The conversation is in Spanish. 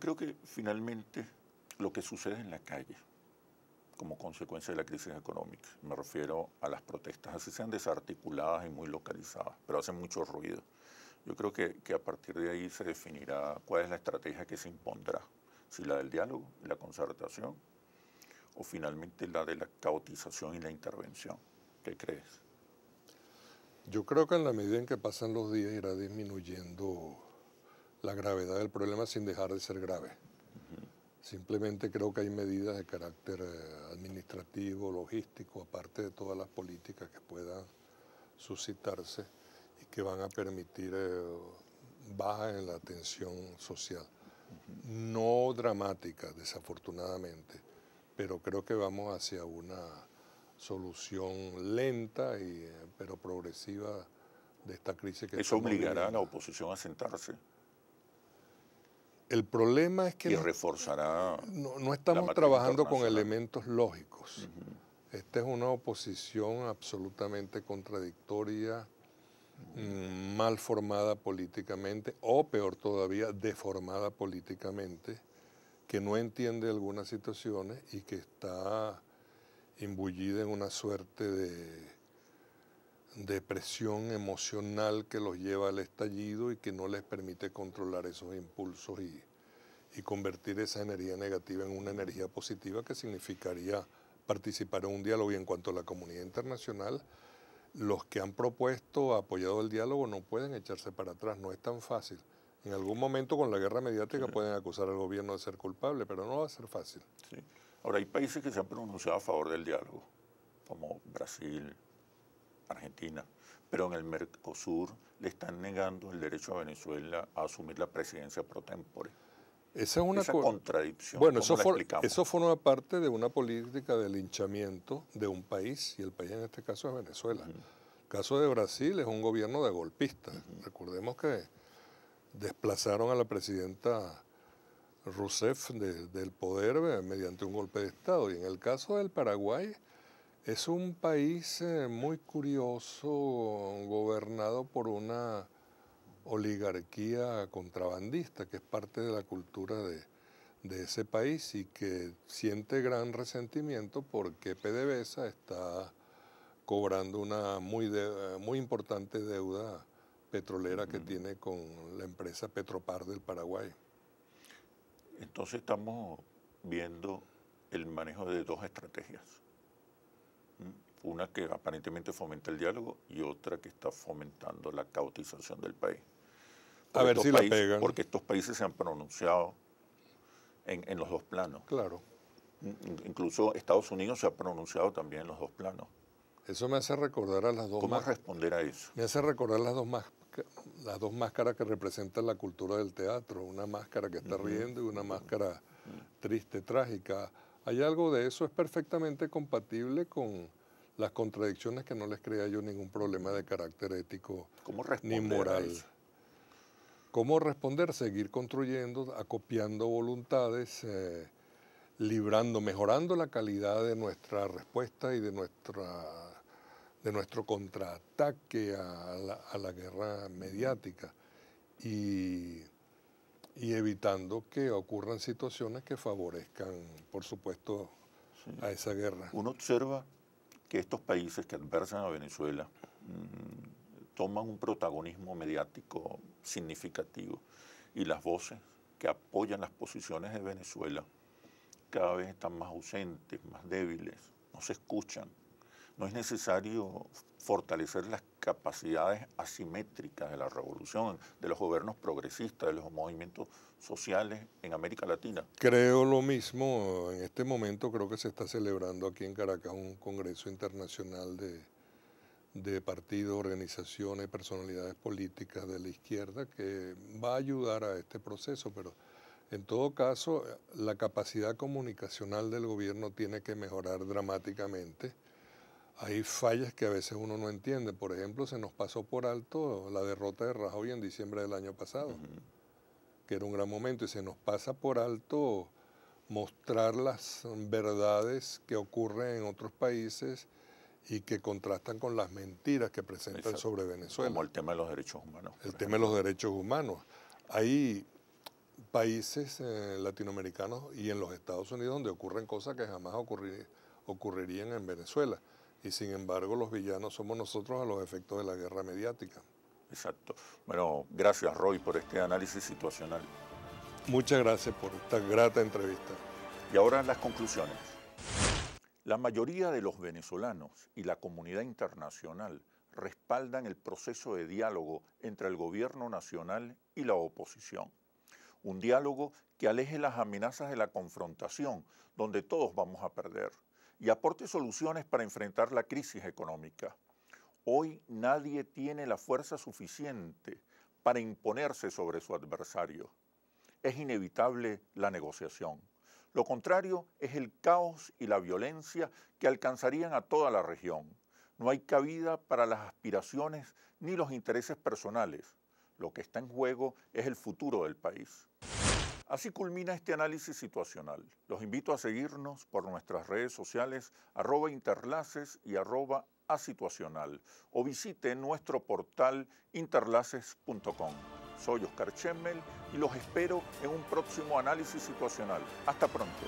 creo que finalmente lo que sucede en la calle como consecuencia de la crisis económica, me refiero a las protestas, así sean desarticuladas y muy localizadas, pero hacen mucho ruido. Yo creo que, que a partir de ahí se definirá cuál es la estrategia que se impondrá, si la del diálogo, la concertación o finalmente la de la caotización y la intervención. ¿Qué crees? Yo creo que en la medida en que pasan los días irá disminuyendo la gravedad del problema sin dejar de ser grave. Simplemente creo que hay medidas de carácter eh, administrativo, logístico, aparte de todas las políticas que puedan suscitarse y que van a permitir baja eh, bajas en la tensión social. No dramática, desafortunadamente, pero creo que vamos hacia una solución lenta, y, eh, pero progresiva de esta crisis que Eso obligará a la oposición a sentarse. El problema es que... reforzará... No, estamos trabajando con elementos lógicos. Esta es una oposición absolutamente contradictoria, mm, mal formada políticamente o, peor todavía, deformada políticamente, que no entiende algunas situaciones y que está imbullida en una suerte de de presión emocional que los lleva al estallido y que no les permite controlar esos impulsos y, convertir esa energía negativa en una energía positiva que significaría participar en un diálogo. Y en cuanto a la comunidad internacional, los que han propuesto, apoyado el diálogo, no pueden echarse para atrás, no es tan fácil. En algún momento con la guerra mediática pueden acusar al gobierno de ser culpable, pero no va a ser fácil. Ahora, hay países que se han pronunciado a favor del diálogo, como Brasil, Argentina, pero en el Mercosur le están negando el derecho a Venezuela a asumir la presidencia pro tempore. Esa es una contradicción. Bueno, eso, eso forma parte de una política de linchamiento de un país, y el país en este caso es Venezuela. El caso de Brasil es un gobierno de golpistas. Recordemos que desplazaron a la presidenta Rousseff del poder eh, mediante un golpe de Estado. Y en el caso del Paraguay, es un país eh, muy curioso, gobernado por una oligarquía contrabandista, que es parte de la cultura de, ese país y que siente gran resentimiento porque PDVSA está cobrando una muy, muy importante deuda petrolera que tiene con la empresa Petropar del Paraguay. Entonces estamos viendo el manejo de dos estrategias. Una que aparentemente fomenta el diálogo y otra que está fomentando la cautización del país. a ver si la pegan. Porque estos países se han pronunciado en, en los dos planos. Claro. Incluso Estados Unidos se ha pronunciado también en los dos planos. Eso me hace recordar a las dos ¿Cómo responder a eso? Me hace recordar las dos más, las dos máscaras que representan la cultura del teatro, una máscara que está riendo y una máscara triste, trágica hay algo de eso, es perfectamente compatible con las contradicciones que no les crea yo ningún problema de carácter ético ni moral. ¿Cómo responder? Seguir construyendo, acopiando voluntades, eh, librando, mejorando la calidad de nuestra respuesta y de, nuestra, de nuestro contraataque a la, a la guerra mediática. Y y evitando que ocurran situaciones que favorezcan, por supuesto, a esa guerra. Uno observa que estos países que adversan a Venezuela mm, toman un protagonismo mediático significativo y las voces que apoyan las posiciones de Venezuela cada vez están más ausentes, más débiles, no se escuchan no es necesario fortalecer las capacidades asimétricas de la revolución, de los gobiernos progresistas, de los movimientos sociales en América Latina. Creo lo mismo, en este momento creo que se está celebrando aquí en Caracas un Congreso Internacional de, partidos, organizaciones, personalidades políticas de la izquierda que va a ayudar a este proceso, pero en todo caso la capacidad comunicacional del gobierno tiene que mejorar dramáticamente hay fallas que a veces uno no entiende. Por ejemplo, se nos pasó por alto la derrota de Rajoy en diciembre del año pasado, que era un gran momento, y se nos pasa por alto mostrar las verdades que ocurren en otros países y que contrastan con las mentiras que presentan sobre Venezuela. Como el tema de los derechos humanos. El tema de los derechos humanos. Hay países eh, latinoamericanos y en los Estados Unidos donde ocurren cosas que jamás ocurrirían en Venezuela y sin embargo los villanos somos nosotros a los efectos de la guerra mediática. Exacto. Bueno, gracias Roy por este análisis situacional. Muchas gracias por esta grata entrevista. Y ahora las conclusiones. La mayoría de los venezolanos y la comunidad internacional respaldan el proceso de diálogo entre el gobierno nacional y la oposición. Un diálogo que aleje las amenazas de la confrontación, donde todos vamos a perder y aporte soluciones para enfrentar la crisis económica. Hoy nadie tiene la fuerza suficiente para imponerse sobre su adversario. Es inevitable la negociación. Lo contrario es el caos y la violencia que alcanzarían a toda la región. No hay cabida para las aspiraciones ni los intereses personales. Lo que está en juego es el futuro del país. Así culmina este análisis situacional. Los invito a seguirnos por nuestras redes sociales arroba interlaces y arroba asituacional o visite nuestro portal interlaces.com. Soy Oscar Chemmel y los espero en un próximo análisis situacional. Hasta pronto.